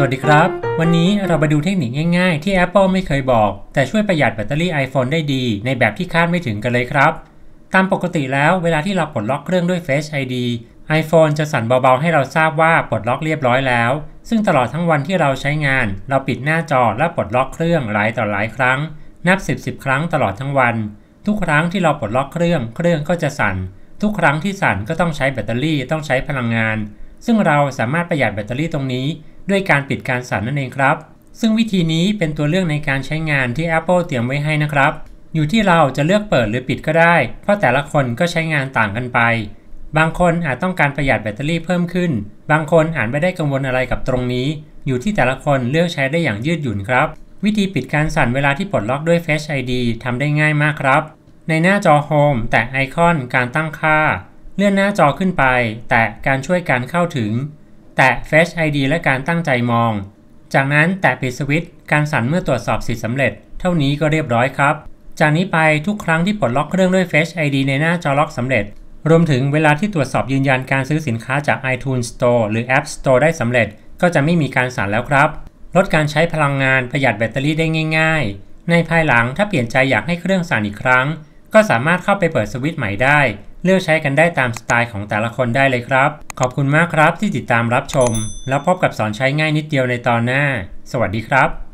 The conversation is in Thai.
สวัสดีครับ วันนี้เรามาดูเทคนิคง่ายๆ ที่ Apple ไม่เคยบอก แต่ช่วยประหยัดแบตเตอรี่ iPhone ได้ดี ในแบบที่คาดไม่ถึงกันเลยครับ ตามปกติแล้ว เวลาที่เราปลดล็อกเครื่องด้วย Face ID iPhone จะสั่นเบาๆ ให้เราทราบว่าปลดล็อกเรียบร้อยแล้ว ซึ่งตลอดทั้งวันที่เราใช้งาน เราปิดหน้าจอและปลดล็อกเครื่องหลายต่อหลายครั้ง นับ10บ0ครั้งตลอดทั้งวัน ทุกครั้งที่เราปลดล็อกเครื่องเครื่องก็จะสั่น ทุกครั้งที่สั่นก็ต้องใช้แบตเตอรี่ต้องใช้พลังงาน ซึ่งเราสามารถประหยัดแบตเตอรี่ตรงนี้ด้วยการปิดการสั่นนั่นเองครับ ซึ่งวิธีนี้เป็นตัวเลือกในการใช้งานที่ Apple เตรียมไว้ให้นะครับ อยู่ที่เราจะเลือกเปิดหรือปิดก็ได้ เพราะแต่ละคนก็ใช้งานต่างกันไป บางคนอาจต้องการประหยัดแบตเตอรี่เพิ่มขึ้น บางคนอาจไม่ได้กังวลอะไรกับตรงนี้ อยู่ที่แต่ละคนเลือกใช้ได้อย่างยืดหยุ่นครับ วิธีปิดการสั่นเวลาที่ปลดล็อกด้วย Face ID ทำได้ง่ายมากครับ ในหน้าจอโฮมแตะไอคอนการตั้งค่า เลื่อนหน้าจอขึ้นไป แตะการช่วยการเข้าถึงแตะ Face ID และการตั้งใจมอง จากนั้นแตะปิดสวิตช์การสั่นเมื่อตรวจสอบสิทธิสำเร็จ เท่านี้ก็เรียบร้อยครับ จากนี้ไปทุกครั้งที่ปลดล็อกเครื่องด้วย Face ID ในหน้าจอล็อกสำเร็จ รวมถึงเวลาที่ตรวจสอบยืนยันการซื้อสินค้าจาก iTunes Store หรือ App Store ได้สำเร็จ ก็จะไม่มีการสั่นแล้วครับ ลดการใช้พลังงานประหยัดแบตเตอรี่ได้ง่าย ๆ ในภายหลังถ้าเปลี่ยนใจอยากให้เครื่องสั่นอีกครั้ง ก็สามารถเข้าไปเปิดสวิตช์ใหม่ได้เลือกใช้กันได้ตามสไตล์ของแต่ละคนได้เลยครับ ขอบคุณมากครับที่ติดตามรับชม แล้วพบกับสอนใช้ง่ายนิดเดียวในตอนหน้า สวัสดีครับ